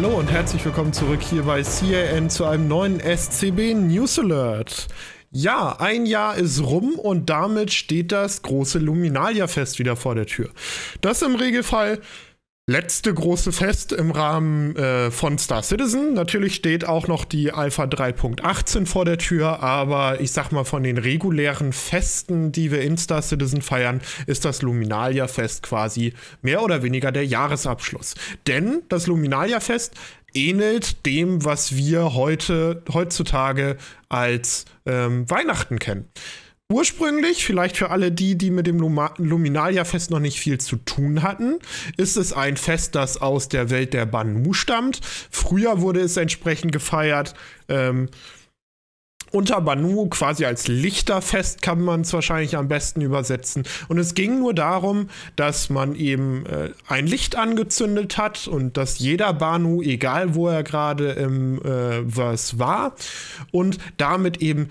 Hallo und herzlich willkommen zurück hier bei CAN zu einem neuen SCB News Alert. Ja, ein Jahr ist rum und damit steht das große Luminalia-Fest wieder vor der Tür. Das im Regelfall letzte große Fest im Rahmen äh, von Star Citizen. Natürlich steht auch noch die Alpha 3.18 vor der Tür, aber ich sag mal, von den regulären Festen, die wir in Star Citizen feiern, ist das Luminalia-Fest quasi mehr oder weniger der Jahresabschluss. Denn das Luminalia-Fest ähnelt dem, was wir heute, heutzutage als ähm, Weihnachten kennen. Ursprünglich, vielleicht für alle die, die mit dem Luminalia-Fest noch nicht viel zu tun hatten, ist es ein Fest, das aus der Welt der Banu stammt. Früher wurde es entsprechend gefeiert. Ähm, unter Banu quasi als Lichterfest kann man es wahrscheinlich am besten übersetzen. Und es ging nur darum, dass man eben äh, ein Licht angezündet hat und dass jeder Banu, egal wo er gerade im äh, was war, und damit eben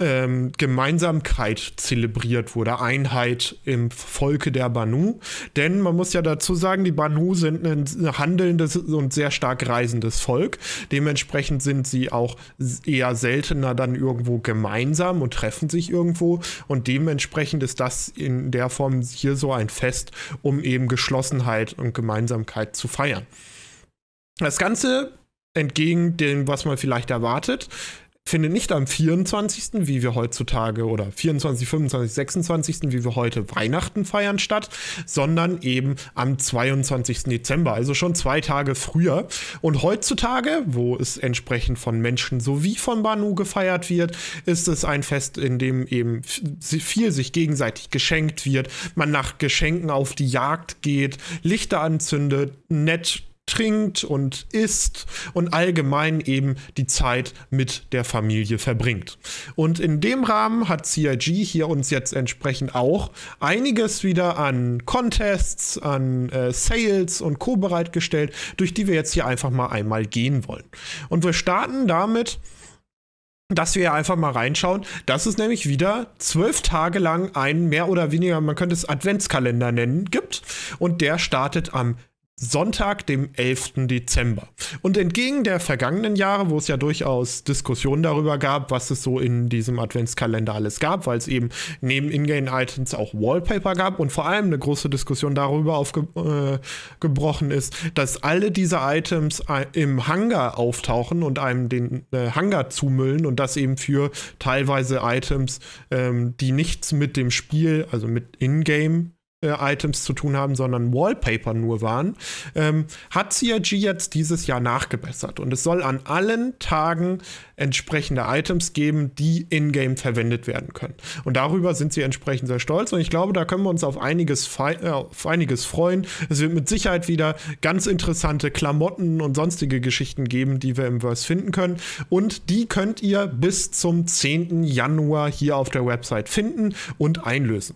ähm, Gemeinsamkeit zelebriert wurde, Einheit im Volke der Banu. Denn man muss ja dazu sagen, die Banu sind ein handelndes und sehr stark reisendes Volk. Dementsprechend sind sie auch eher seltener dann irgendwo gemeinsam und treffen sich irgendwo. Und dementsprechend ist das in der Form hier so ein Fest, um eben Geschlossenheit und Gemeinsamkeit zu feiern. Das Ganze entgegen dem, was man vielleicht erwartet, findet nicht am 24., wie wir heutzutage, oder 24, 25, 26., wie wir heute Weihnachten feiern statt, sondern eben am 22. Dezember, also schon zwei Tage früher. Und heutzutage, wo es entsprechend von Menschen sowie von Banu gefeiert wird, ist es ein Fest, in dem eben viel sich gegenseitig geschenkt wird, man nach Geschenken auf die Jagd geht, Lichter anzündet, nett trinkt und isst und allgemein eben die Zeit mit der Familie verbringt. Und in dem Rahmen hat CIG hier uns jetzt entsprechend auch einiges wieder an Contests, an äh, Sales und Co. bereitgestellt, durch die wir jetzt hier einfach mal einmal gehen wollen. Und wir starten damit, dass wir einfach mal reinschauen. Das ist nämlich wieder zwölf Tage lang ein mehr oder weniger, man könnte es Adventskalender nennen, gibt. Und der startet am Sonntag, dem 11. Dezember. Und entgegen der vergangenen Jahre, wo es ja durchaus Diskussionen darüber gab, was es so in diesem Adventskalender alles gab, weil es eben neben Ingame-Items auch Wallpaper gab und vor allem eine große Diskussion darüber aufgebrochen äh, ist, dass alle diese Items äh, im Hangar auftauchen und einem den äh, Hangar zumüllen und das eben für teilweise Items, ähm, die nichts mit dem Spiel, also mit Ingame äh, Items zu tun haben, sondern Wallpaper nur waren, ähm, hat CRG jetzt dieses Jahr nachgebessert. Und es soll an allen Tagen entsprechende Items geben, die in-game verwendet werden können. Und darüber sind sie entsprechend sehr stolz. Und ich glaube, da können wir uns auf einiges, äh, auf einiges freuen. Es wird mit Sicherheit wieder ganz interessante Klamotten und sonstige Geschichten geben, die wir im Verse finden können. Und die könnt ihr bis zum 10. Januar hier auf der Website finden und einlösen.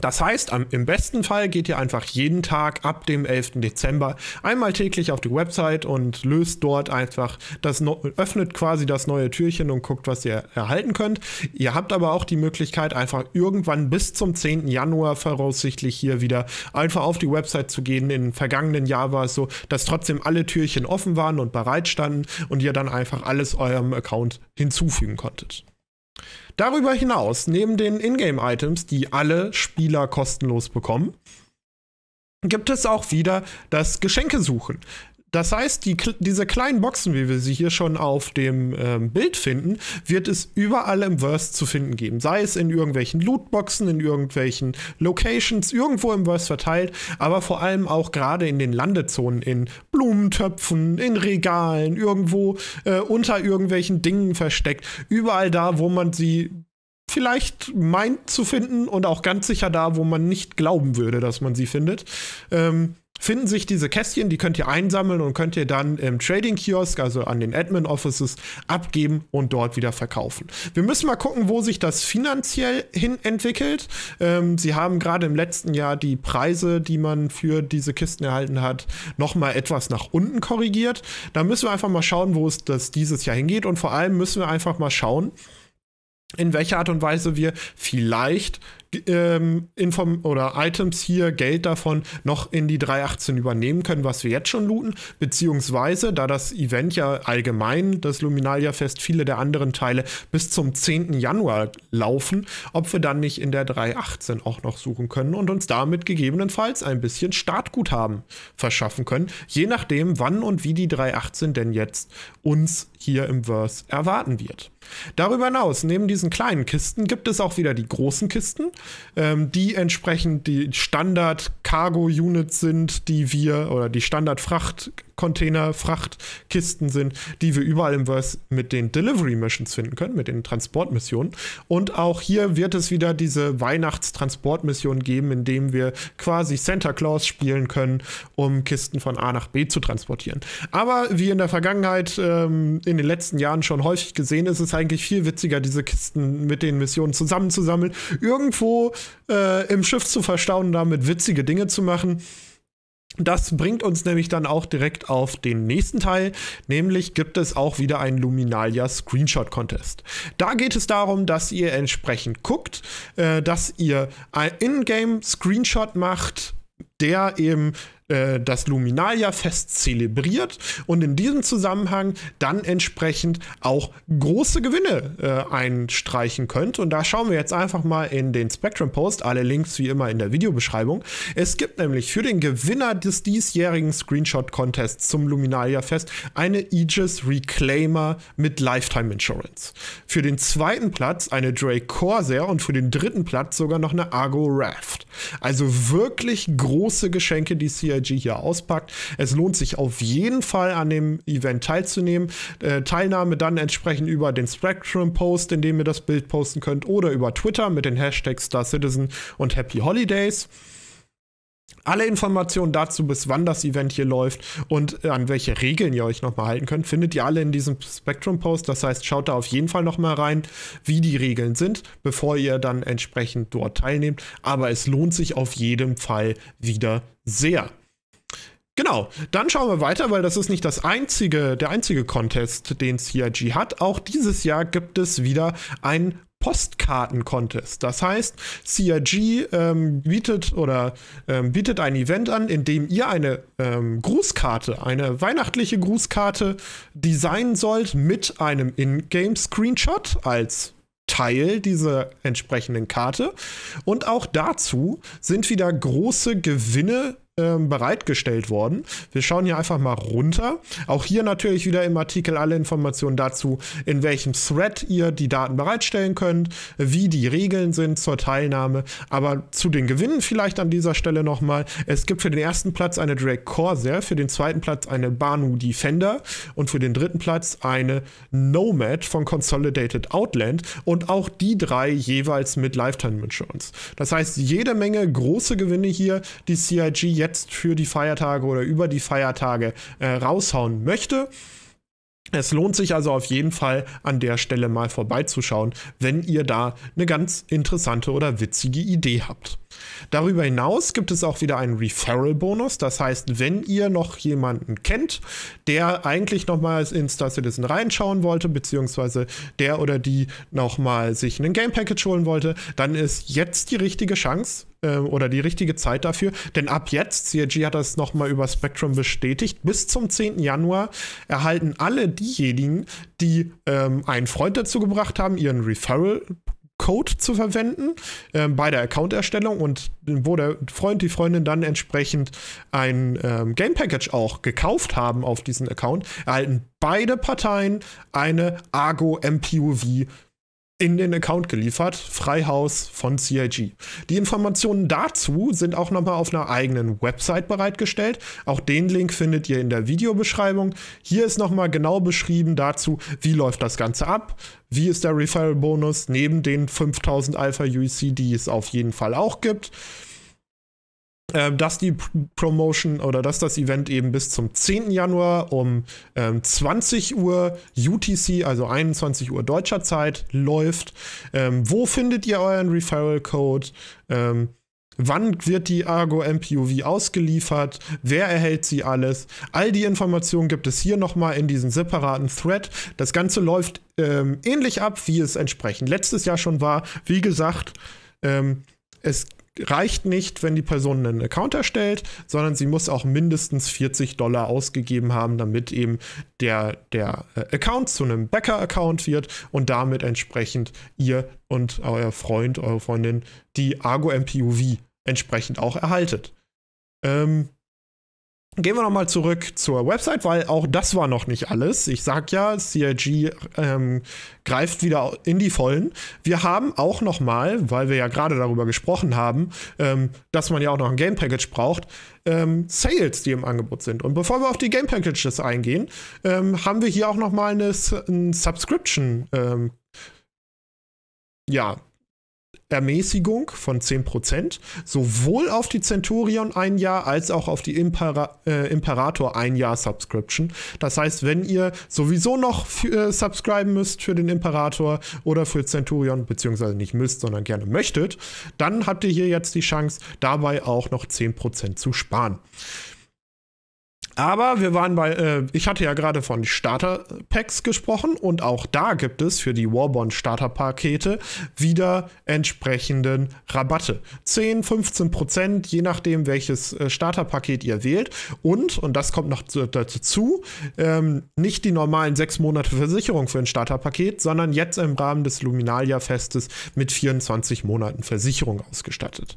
Das heißt, im besten Fall geht ihr einfach jeden Tag ab dem 11. Dezember einmal täglich auf die Website und löst dort einfach das, öffnet quasi das neue Türchen und guckt, was ihr erhalten könnt. Ihr habt aber auch die Möglichkeit, einfach irgendwann bis zum 10. Januar voraussichtlich hier wieder einfach auf die Website zu gehen. Im vergangenen Jahr war es so, dass trotzdem alle Türchen offen waren und bereit standen und ihr dann einfach alles eurem Account hinzufügen konntet. Darüber hinaus, neben den Ingame-Items, die alle Spieler kostenlos bekommen, gibt es auch wieder das Geschenke suchen. Das heißt, die, diese kleinen Boxen, wie wir sie hier schon auf dem ähm, Bild finden, wird es überall im Verse zu finden geben. Sei es in irgendwelchen Lootboxen, in irgendwelchen Locations, irgendwo im Verse verteilt, aber vor allem auch gerade in den Landezonen, in Blumentöpfen, in Regalen, irgendwo äh, unter irgendwelchen Dingen versteckt. Überall da, wo man sie vielleicht meint zu finden und auch ganz sicher da, wo man nicht glauben würde, dass man sie findet. Ähm, finden sich diese Kästchen, die könnt ihr einsammeln und könnt ihr dann im Trading Kiosk, also an den Admin Offices, abgeben und dort wieder verkaufen. Wir müssen mal gucken, wo sich das finanziell hin entwickelt. Ähm, sie haben gerade im letzten Jahr die Preise, die man für diese Kisten erhalten hat, nochmal etwas nach unten korrigiert. Da müssen wir einfach mal schauen, wo es das dieses Jahr hingeht und vor allem müssen wir einfach mal schauen, in welcher Art und Weise wir vielleicht ähm, Inform oder Items hier, Geld davon, noch in die 318 übernehmen können, was wir jetzt schon looten. Beziehungsweise, da das Event ja allgemein, das Luminalia-Fest, viele der anderen Teile bis zum 10. Januar laufen, ob wir dann nicht in der 318 auch noch suchen können und uns damit gegebenenfalls ein bisschen Startguthaben verschaffen können, je nachdem, wann und wie die 318 denn jetzt uns hier im Verse erwarten wird. Darüber hinaus, neben diesen kleinen Kisten, gibt es auch wieder die großen Kisten, ähm, die entsprechend die Standard-Cargo-Units sind, die wir oder die Standard-Fracht Container, Frachtkisten sind, die wir überall im Verse mit den Delivery Missions finden können, mit den Transportmissionen. Und auch hier wird es wieder diese Weihnachtstransportmission geben, indem wir quasi Santa Claus spielen können, um Kisten von A nach B zu transportieren. Aber wie in der Vergangenheit, ähm, in den letzten Jahren schon häufig gesehen, ist es eigentlich viel witziger, diese Kisten mit den Missionen zusammenzusammeln, irgendwo äh, im Schiff zu verstauen, damit witzige Dinge zu machen. Das bringt uns nämlich dann auch direkt auf den nächsten Teil, nämlich gibt es auch wieder einen Luminalia Screenshot Contest. Da geht es darum, dass ihr entsprechend guckt, äh, dass ihr ein Ingame Screenshot macht, der eben äh, das Luminalia-Fest zelebriert und in diesem Zusammenhang dann entsprechend auch große Gewinne äh, einstreichen könnt. Und da schauen wir jetzt einfach mal in den Spectrum-Post, alle Links wie immer in der Videobeschreibung. Es gibt nämlich für den Gewinner des diesjährigen Screenshot-Contests zum Luminalia-Fest eine Aegis Reclaimer mit Lifetime Insurance. Für den zweiten Platz eine Drake Corsair und für den dritten Platz sogar noch eine Argo Raft. Also wirklich große Geschenke, die es hier JRG hier auspackt. Es lohnt sich auf jeden Fall an dem Event teilzunehmen. Äh, Teilnahme dann entsprechend über den Spectrum-Post, in dem ihr das Bild posten könnt, oder über Twitter mit den Hashtags Star Citizen und Happy Holidays. Alle Informationen dazu, bis wann das Event hier läuft und äh, an welche Regeln ihr euch nochmal halten könnt, findet ihr alle in diesem Spectrum-Post. Das heißt, schaut da auf jeden Fall nochmal rein, wie die Regeln sind, bevor ihr dann entsprechend dort teilnehmt. Aber es lohnt sich auf jeden Fall wieder sehr. Genau, dann schauen wir weiter, weil das ist nicht das einzige, der einzige Contest, den CIG hat. Auch dieses Jahr gibt es wieder ein Postkarten-Contest. Das heißt, CRG ähm, bietet oder ähm, bietet ein Event an, in dem ihr eine ähm, Grußkarte, eine weihnachtliche Grußkarte designen sollt mit einem Ingame-Screenshot als Teil dieser entsprechenden Karte. Und auch dazu sind wieder große Gewinne ähm, bereitgestellt worden. Wir schauen hier einfach mal runter. Auch hier natürlich wieder im Artikel alle Informationen dazu, in welchem Thread ihr die Daten bereitstellen könnt, wie die Regeln sind zur Teilnahme. Aber zu den Gewinnen vielleicht an dieser Stelle nochmal. Es gibt für den ersten Platz eine Drake Corsair, für den zweiten Platz eine Banu Defender und für den dritten Platz eine Nomad von Consolidated Outland und auch die drei jeweils mit Lifetime Insurance. Das heißt, jede Menge große Gewinne hier, die CIG jetzt jetzt für die Feiertage oder über die Feiertage äh, raushauen möchte. Es lohnt sich also auf jeden Fall an der Stelle mal vorbeizuschauen, wenn ihr da eine ganz interessante oder witzige Idee habt. Darüber hinaus gibt es auch wieder einen Referral-Bonus. Das heißt, wenn ihr noch jemanden kennt, der eigentlich nochmal ins Star Citizen reinschauen wollte, beziehungsweise der oder die nochmal sich ein Game Package holen wollte, dann ist jetzt die richtige Chance, ähm, oder die richtige Zeit dafür. Denn ab jetzt, CRG hat das nochmal über Spectrum bestätigt, bis zum 10. Januar erhalten alle diejenigen, die ähm, einen Freund dazu gebracht haben, ihren Referral Code zu verwenden äh, bei der Accounterstellung und wo der Freund, die Freundin dann entsprechend ein ähm, Game-Package auch gekauft haben auf diesen Account, erhalten beide Parteien eine Argo MPUV in den Account geliefert, Freihaus von CIG. Die Informationen dazu sind auch nochmal auf einer eigenen Website bereitgestellt. Auch den Link findet ihr in der Videobeschreibung. Hier ist nochmal genau beschrieben dazu, wie läuft das Ganze ab, wie ist der Referral-Bonus neben den 5000 Alpha UEC, die es auf jeden Fall auch gibt. Ähm, dass die Promotion oder dass das Event eben bis zum 10. Januar um ähm, 20 Uhr UTC, also 21 Uhr deutscher Zeit, läuft. Ähm, wo findet ihr euren Referral-Code? Ähm, wann wird die Argo MPUV ausgeliefert? Wer erhält sie alles? All die Informationen gibt es hier nochmal in diesem separaten Thread. Das Ganze läuft ähm, ähnlich ab, wie es entsprechend letztes Jahr schon war. Wie gesagt, ähm, es gibt reicht nicht, wenn die Person einen Account erstellt, sondern sie muss auch mindestens 40 Dollar ausgegeben haben, damit eben der, der äh, Account zu einem Bäcker-Account wird und damit entsprechend ihr und euer Freund, eure Freundin die Argo MPUV entsprechend auch erhaltet. Ähm, Gehen wir nochmal zurück zur Website, weil auch das war noch nicht alles. Ich sag ja, CIG ähm, greift wieder in die Vollen. Wir haben auch nochmal, weil wir ja gerade darüber gesprochen haben, ähm, dass man ja auch noch ein Game Package braucht, ähm, Sales, die im Angebot sind. Und bevor wir auf die Game Packages eingehen, ähm, haben wir hier auch nochmal eine, eine Subscription. Ähm, ja, Ermäßigung von 10%, sowohl auf die Centurion ein Jahr als auch auf die Impera äh, Imperator ein Jahr Subscription. Das heißt, wenn ihr sowieso noch äh, subscriben müsst für den Imperator oder für Centurion, beziehungsweise nicht müsst, sondern gerne möchtet, dann habt ihr hier jetzt die Chance, dabei auch noch 10% zu sparen. Aber wir waren bei, äh, ich hatte ja gerade von Starter-Packs gesprochen und auch da gibt es für die Warbond Starter-Pakete wieder entsprechenden Rabatte. 10, 15 Prozent, je nachdem, welches äh, Starter-Paket ihr wählt. Und, und das kommt noch dazu, ähm, nicht die normalen sechs Monate Versicherung für ein Starter-Paket, sondern jetzt im Rahmen des Luminalia-Festes mit 24 Monaten Versicherung ausgestattet.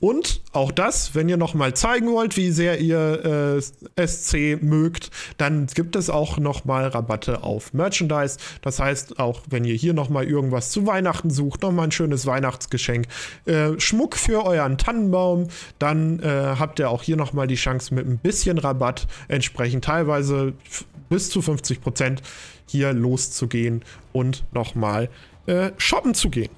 Und auch das, wenn ihr nochmal zeigen wollt, wie sehr ihr äh, SC mögt, dann gibt es auch nochmal Rabatte auf Merchandise. Das heißt, auch wenn ihr hier nochmal irgendwas zu Weihnachten sucht, nochmal ein schönes Weihnachtsgeschenk, äh, Schmuck für euren Tannenbaum, dann äh, habt ihr auch hier nochmal die Chance mit ein bisschen Rabatt entsprechend teilweise bis zu 50% hier loszugehen und nochmal äh, shoppen zu gehen.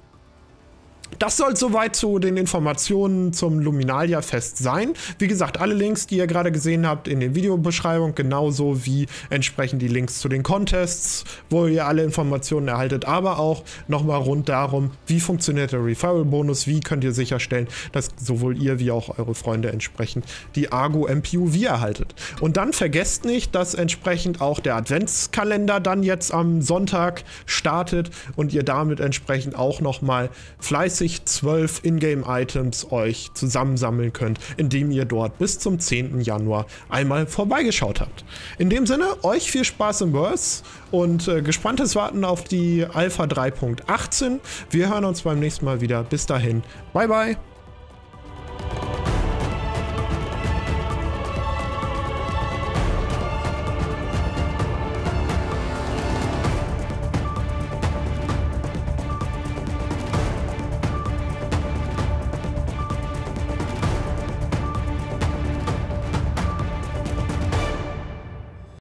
Das soll soweit zu den Informationen zum Luminalia-Fest sein. Wie gesagt, alle Links, die ihr gerade gesehen habt, in den Videobeschreibung, genauso wie entsprechend die Links zu den Contests, wo ihr alle Informationen erhaltet, aber auch nochmal rund darum, wie funktioniert der Referral-Bonus, wie könnt ihr sicherstellen, dass sowohl ihr wie auch eure Freunde entsprechend die Argo MPUV erhaltet. Und dann vergesst nicht, dass entsprechend auch der Adventskalender dann jetzt am Sonntag startet und ihr damit entsprechend auch nochmal fleißig regelmäßig zwölf Ingame-Items euch zusammensammeln könnt, indem ihr dort bis zum 10. Januar einmal vorbeigeschaut habt. In dem Sinne, euch viel Spaß im Verse und äh, gespanntes Warten auf die Alpha 3.18. Wir hören uns beim nächsten Mal wieder. Bis dahin, bye bye.